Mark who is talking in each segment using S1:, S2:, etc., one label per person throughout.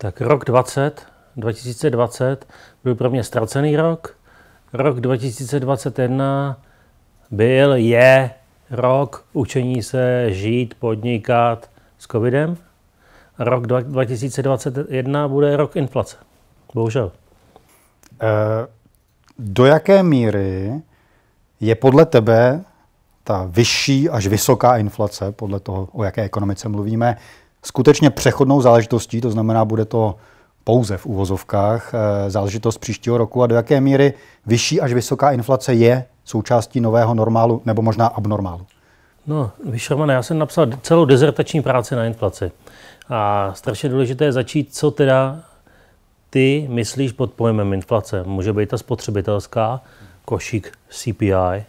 S1: Tak rok 20, 2020 byl pro mě ztracený rok. Rok 2021 byl, je rok učení se žít, podnikat s covidem. Rok 2021 bude rok inflace. Bohužel. Eh,
S2: do jaké míry je podle tebe ta vyšší až vysoká inflace, podle toho, o jaké ekonomice mluvíme, skutečně přechodnou záležitostí, to znamená, bude to pouze v úvozovkách eh, záležitost příštího roku a do jaké míry vyšší až vysoká inflace je součástí nového normálu nebo možná abnormálu?
S1: No, Vyšermane, já jsem napsal celou dezertační práci na inflaci. A strašně důležité je začít, co teda ty myslíš pod pojmem inflace. Může být ta spotřebitelská, košík CPI,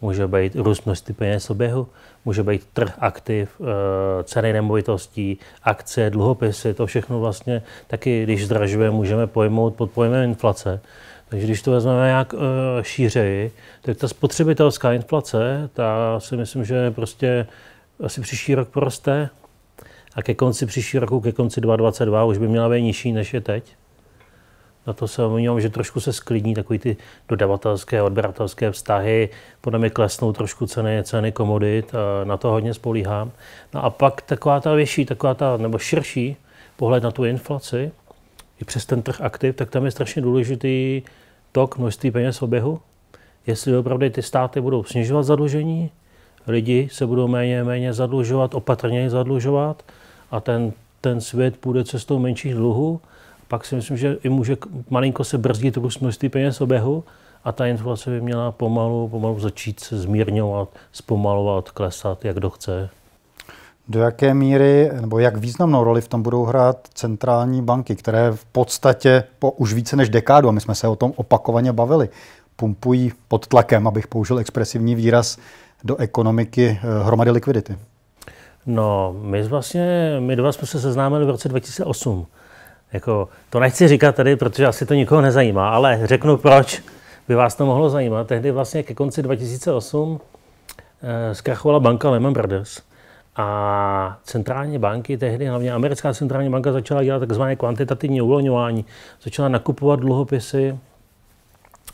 S1: může být množství peněz oběhu, může být trh aktiv, eh, ceny nemovitostí, akce, dluhopisy, to všechno vlastně taky, když zdražujeme, můžeme pojmout pod pojmem inflace. Takže když to vezmeme nějak eh, šířeji, tak ta spotřebitelská inflace, ta si myslím, že prostě asi příští rok poroste a ke konci příští roku, ke konci 2022 už by měla být nižší, než je teď na to se omlouvám, že trošku se sklidní takový ty dodavatelské, odberatelské vztahy, podle mě klesnou trošku ceny, ceny komodit, a na to hodně spolíhám. No a pak taková ta větší, taková ta, nebo širší pohled na tu inflaci, i přes ten trh aktiv, tak tam je strašně důležitý tok množství peněz v oběhu. Jestli opravdu ty státy budou snižovat zadlužení, lidi se budou méně méně zadlužovat, opatrněji zadlužovat a ten, ten svět půjde cestou menších dluhů, pak si myslím, že i může malinko se brzdit růst množství peněz oběhu a ta inflace by měla pomalu, pomalu začít se zmírňovat, zpomalovat, klesat, jak kdo chce. Do jaké míry nebo jak významnou roli v tom
S2: budou hrát centrální banky, které v podstatě po už více než dekádu, a my jsme se o tom opakovaně bavili, pumpují pod tlakem, abych použil expresivní výraz, do
S1: ekonomiky eh, hromady likvidity? No, my vlastně, my dva jsme se seznámili v roce 2008 jako, to nechci říkat tady, protože asi to nikoho nezajímá, ale řeknu proč by vás to mohlo zajímat. Tehdy vlastně ke konci 2008 eh, zkrachovala banka Lehman Brothers. A centrální banky tehdy, hlavně americká centrální banka, začala dělat takzvané kvantitativní uvolňování. Začala nakupovat dluhopisy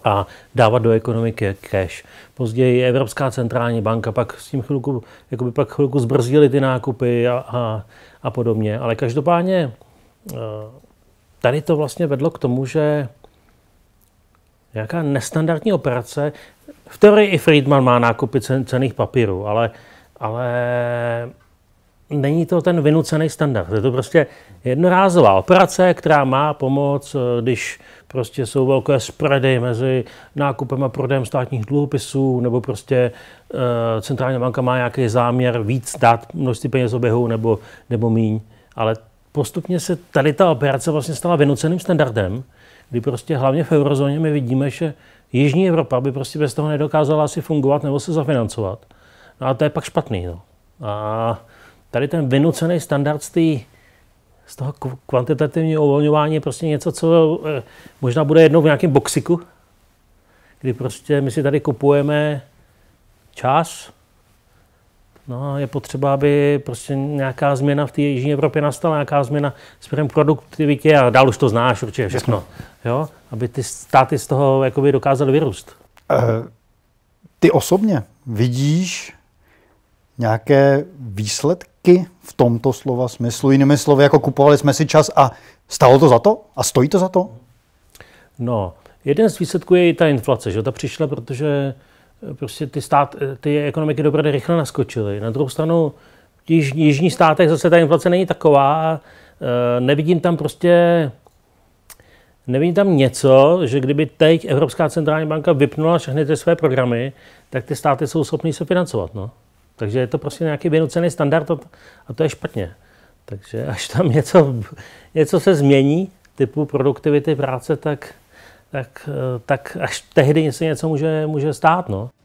S1: a dávat do ekonomiky cash. Později Evropská centrální banka pak s tím chvilku, pak chvilku zbrzdili ty nákupy a, a, a podobně. Ale každopádně Eh, tady to vlastně vedlo k tomu, že nějaká nestandardní operace, v teorii i Friedman má nákupy cen, cených papírů, ale, ale není to ten vynucený standard. Je to prostě jednorázová operace, která má pomoc, eh, když prostě jsou velké spready mezi nákupem a prodejem státních dluhopisů, nebo prostě uh, centrální banka má nějaký záměr víc dát množství peněz oběhu nebo, nebo míň. Ale postupně se tady ta operace vlastně stala vynuceným standardem, kdy prostě hlavně v eurozóně my vidíme, že Jižní Evropa by prostě bez toho nedokázala asi fungovat nebo se zafinancovat. No a to je pak špatný. No. A tady ten vynucený standard z, tý, z toho kvantitativního uvolňování je prostě něco, co eh, možná bude jednou v nějakém boxiku, kdy prostě my si tady kupujeme čas, No, je potřeba, aby prostě nějaká změna v té Jižní Evropě nastala, nějaká změna s k produktivitě a dál už to znáš určitě všechno. Jo? Aby ty státy z toho jakoby dokázaly vyrůst.
S2: E, ty osobně vidíš nějaké výsledky v tomto slova smyslu? Jinými slovy, jako kupovali jsme si čas a stalo to za to? A stojí to za to? No,
S1: jeden z výsledků je i ta inflace, že ta přišla, protože prostě ty, stát, ty ekonomiky dopravy rychle naskočily. Na druhou stranu v již, jižních státech zase ta inflace není taková. E, nevidím tam prostě Nevidím tam něco, že kdyby teď Evropská centrální banka vypnula všechny ty své programy, tak ty státy jsou schopny se financovat. No. Takže je to prostě nějaký vynucený standard a to je špatně. Takže až tam něco, něco se změní, typu produktivity práce, tak tak, eh, tak až tehdy se něco může, může stát. No.